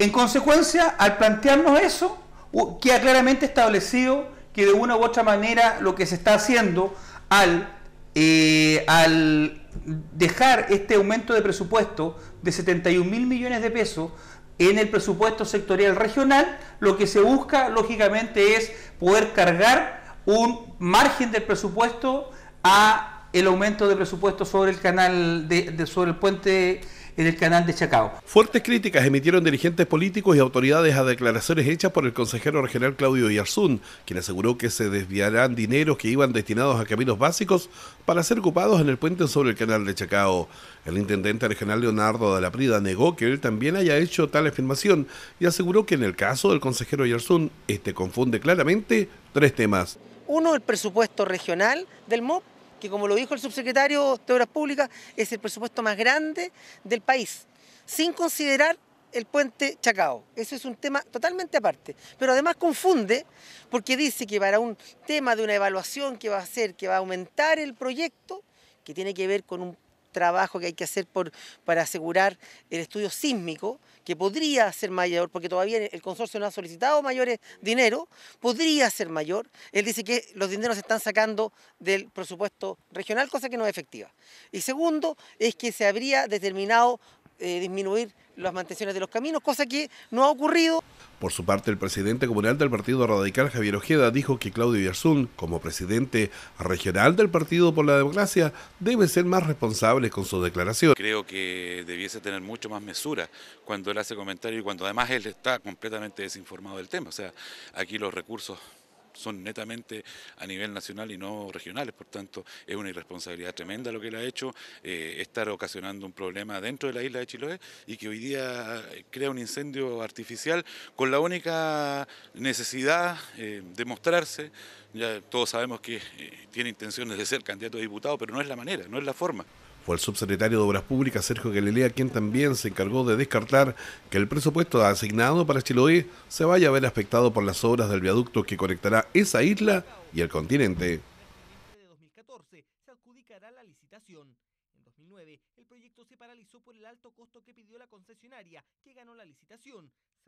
En consecuencia, al plantearnos eso, queda claramente establecido que de una u otra manera lo que se está haciendo al, eh, al dejar este aumento de presupuesto de 71 mil millones de pesos en el presupuesto sectorial regional, lo que se busca lógicamente es poder cargar un margen del presupuesto a el aumento de presupuesto sobre el canal de, sobre el puente en el canal de Chacao. Fuertes críticas emitieron dirigentes políticos y autoridades a declaraciones hechas por el consejero regional Claudio Yarzún, quien aseguró que se desviarán dineros que iban destinados a caminos básicos para ser ocupados en el puente sobre el canal de Chacao. El intendente regional Leonardo de la Prida negó que él también haya hecho tal afirmación y aseguró que en el caso del consejero Yarzún, este confunde claramente tres temas. Uno, el presupuesto regional del MOP que como lo dijo el subsecretario de Obras Públicas, es el presupuesto más grande del país, sin considerar el puente Chacao. Eso es un tema totalmente aparte. Pero además confunde porque dice que para un tema de una evaluación que va a hacer, que va a aumentar el proyecto, que tiene que ver con un trabajo que hay que hacer por, para asegurar el estudio sísmico, que podría ser mayor, porque todavía el consorcio no ha solicitado mayores dinero, podría ser mayor. Él dice que los dineros se están sacando del presupuesto regional, cosa que no es efectiva. Y segundo, es que se habría determinado eh, disminuir las mantenciones de los caminos, cosa que no ha ocurrido. Por su parte, el presidente comunal del Partido Radical, Javier Ojeda, dijo que Claudio yarzún como presidente regional del Partido por la Democracia, debe ser más responsable con su declaración. Creo que debiese tener mucho más mesura cuando él hace comentarios y cuando además él está completamente desinformado del tema. O sea, aquí los recursos son netamente a nivel nacional y no regionales, por tanto es una irresponsabilidad tremenda lo que él ha hecho, eh, estar ocasionando un problema dentro de la isla de Chiloé y que hoy día eh, crea un incendio artificial con la única necesidad eh, de mostrarse, ya todos sabemos que tiene intenciones de ser candidato a diputado, pero no es la manera, no es la forma. Fue el subsecretario de Obras Públicas, Sergio Galilea, quien también se encargó de descartar que el presupuesto asignado para Chiloé se vaya a ver afectado por las obras del viaducto que conectará esa isla y el continente. se paralizó por el alto costo que pidió la concesionaria que ganó la licitación.